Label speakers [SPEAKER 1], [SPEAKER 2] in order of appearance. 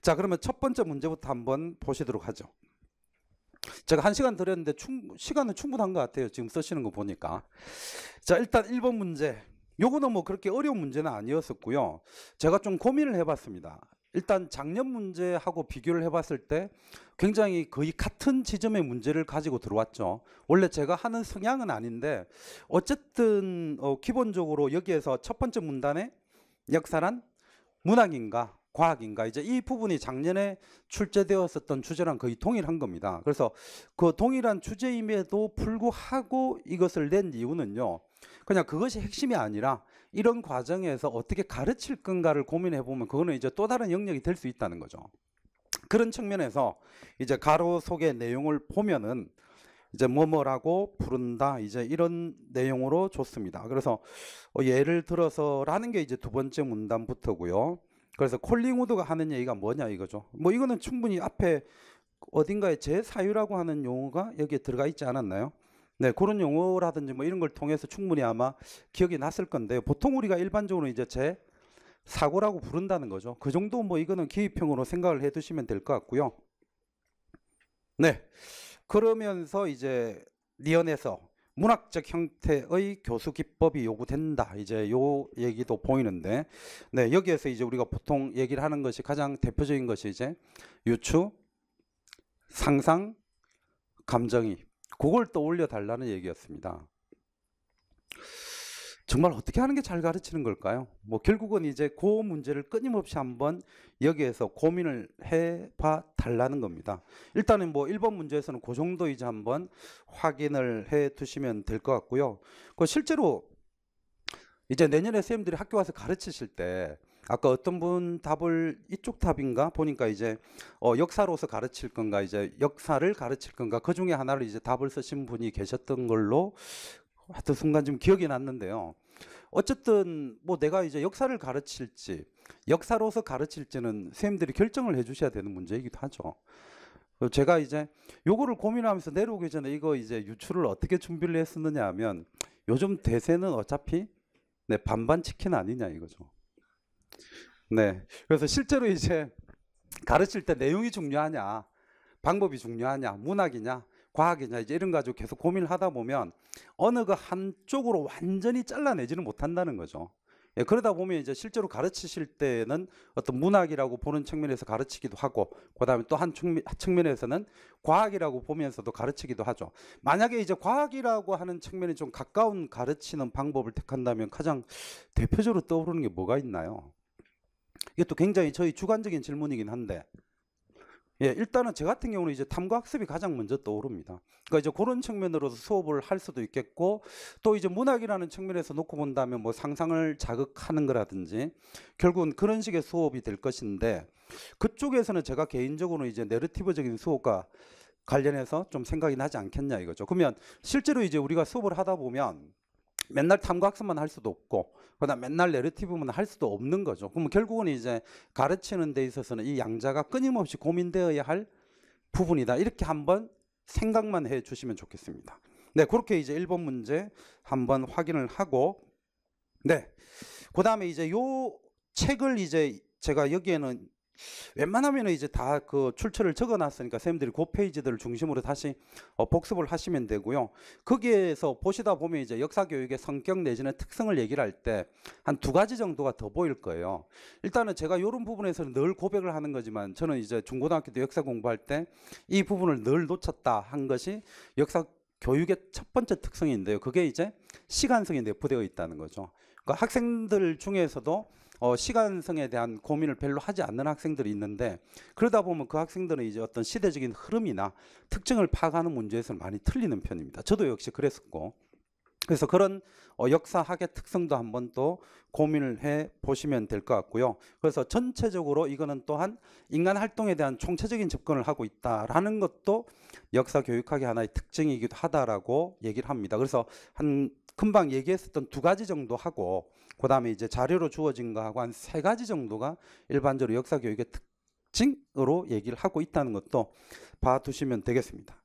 [SPEAKER 1] 자, 그러면 첫 번째 문제부터 한번 보시도록 하죠. 제가 한 시간 드렸는데 충, 시간은 충분한 것 같아요. 지금 쓰시는 거 보니까. 자, 일단 1번 문제. 요거는 뭐 그렇게 어려운 문제는 아니었었고요. 제가 좀 고민을 해봤습니다. 일단 작년 문제하고 비교를 해봤을 때 굉장히 거의 같은 지점의 문제를 가지고 들어왔죠. 원래 제가 하는 성향은 아닌데 어쨌든 어, 기본적으로 여기에서 첫 번째 문단에 역사란 문학인가 과학인가 이제 이 부분이 작년에 출제되었었던 주제랑 거의 동일한 겁니다. 그래서 그 동일한 주제임에도 불구하고 이것을 낸 이유는요. 그냥 그것이 핵심이 아니라 이런 과정에서 어떻게 가르칠 건가를 고민해 보면 그거는 이제 또 다른 영역이 될 수 있다는 거죠. 그런 측면에서 이제 가로 속의 내용을 보면은 이제 뭐뭐라고 부른다 이제 이런 내용으로 좋습니다. 그래서 어, 예를 들어서라는 게 이제 두 번째 문단부터고요. 그래서 콜링우드가 하는 얘기가 뭐냐 이거죠. 뭐 이거는 충분히 앞에 어딘가에 제사유라고 하는 용어가 여기에 들어가 있지 않았나요? 네, 그런 용어라든지 뭐 이런 걸 통해서 충분히 아마 기억이 났을 건데 보통 우리가 일반적으로 이제 제 사고라고 부른다는 거죠. 그 정도 뭐 이거는 기입형으로 생각을 해 두시면 될 것 같고요. 네. 그러면서 이제 니언에서 문학적 형태의 교수 기법이 요구된다. 이제 요 얘기도 보이는데, 네 여기에서 이제 우리가 보통 얘기를 하는 것이 가장 대표적인 것이 이제 유추, 상상, 감정이 그걸 떠올려 달라는 얘기였습니다. 정말 어떻게 하는 게 잘 가르치는 걸까요? 뭐 결국은 이제 그 문제를 끊임없이 한번 여기에서 고민을 해봐 달라는 겁니다. 일단은 뭐 1번 문제에서는 그 정도 이제 한번 확인을 해 두시면 될 것 같고요. 그 실제로 이제 내년에 선생님들이 학교 와서 가르치실 때 아까 어떤 분 답을 이쪽 답인가 보니까 이제 어 역사로서 가르칠 건가 이제 역사를 가르칠 건가 그 중에 하나를 이제 답을 쓰신 분이 계셨던 걸로 하여튼 순간 좀 기억이 났는데요. 어쨌든 뭐 내가 이제 역사를 가르칠지 역사로서 가르칠지는 선생님들이 결정을 해주셔야 되는 문제이기도 하죠. 제가 이제 요거를 고민하면서 내려오기 전에 이거 이제 유출을 어떻게 준비를 했었느냐 하면 요즘 대세는 어차피 네, 반반 치킨 아니냐 이거죠. 네. 그래서 실제로 이제 가르칠 때 내용이 중요하냐, 방법이 중요하냐, 문학이냐, 과학이냐 이제 이런 가지고 계속 고민을 하다 보면 어느 그 한쪽으로 완전히 잘라내지는 못한다는 거죠. 예, 그러다 보면 이제 실제로 가르치실 때는 어떤 문학이라고 보는 측면에서 가르치기도 하고, 그 다음에 또 한 측면에서는 과학이라고 보면서도 가르치기도 하죠. 만약에 이제 과학이라고 하는 측면이 좀 가까운 가르치는 방법을 택한다면 가장 대표적으로 떠오르는 게 뭐가 있나요? 이것도 굉장히 저희 주관적인 질문이긴 한데, 예, 일단은 저 같은 경우는 이제 탐구 학습이 가장 먼저 떠오릅니다. 그러니까 이제 그런 측면으로서 수업을 할 수도 있겠고 또 이제 문학이라는 측면에서 놓고 본다면 뭐 상상을 자극하는 거라든지 결국은 그런 식의 수업이 될 것인데 그쪽에서는 제가 개인적으로 이제 내러티브적인 수업과 관련해서 좀 생각이 나지 않겠냐 이거죠. 그러면 실제로 이제 우리가 수업을 하다 보면 맨날 탐구학습만 할 수도 없고 그다음 맨날 내러티브만 할 수도 없는 거죠. 그러면 결국은 이제 가르치는 데 있어서는 이 양자가 끊임없이 고민되어야 할 부분이다. 이렇게 한번 생각만 해 주시면 좋겠습니다. 네, 그렇게 이제 1번 문제 한번 확인을 하고 네. 그다음에 이제 요 책을 이제 제가 여기에는 웬만하면 이제 다 그 출처를 적어 놨으니까 쌤들이 그 페이지들을 중심으로 다시 어, 복습을 하시면 되고요. 거기에서 보시다 보면 이제 역사교육의 성격 내지는 특성을 얘기를 할 때 한 두 가지 정도가 더 보일 거예요. 일단은 제가 이런 부분에서는 늘 고백을 하는 거지만 저는 이제 중고등학교 때 역사 공부할 때 이 부분을 늘 놓쳤다 한 것이 역사 교육의 첫 번째 특성인데요. 그게 이제 시간성이 내포되어 있다는 거죠. 그러니까 학생들 중에서도 어, 시간성에 대한 고민을 별로 하지 않는 학생들이 있는데 그러다 보면 그 학생들은 이제 어떤 시대적인 흐름이나 특징을 파악하는 문제에서 많이 틀리는 편입니다. 저도 역시 그랬었고 그래서 그런 어, 역사학의 특성도 한번 또 고민을 해 보시면 될 것 같고요. 그래서 전체적으로 이거는 또한 인간 활동에 대한 총체적인 접근을 하고 있다라는 것도 역사 교육학의 하나의 특징이기도 하다라고 얘기를 합니다. 그래서 한 금방 얘기했었던 두 가지 정도 하고 그다음에 이제 자료로 주어진 거하고 한 세 가지 정도가 일반적으로 역사 교육의 특징으로 얘기를 하고 있다는 것도 봐두시면 되겠습니다.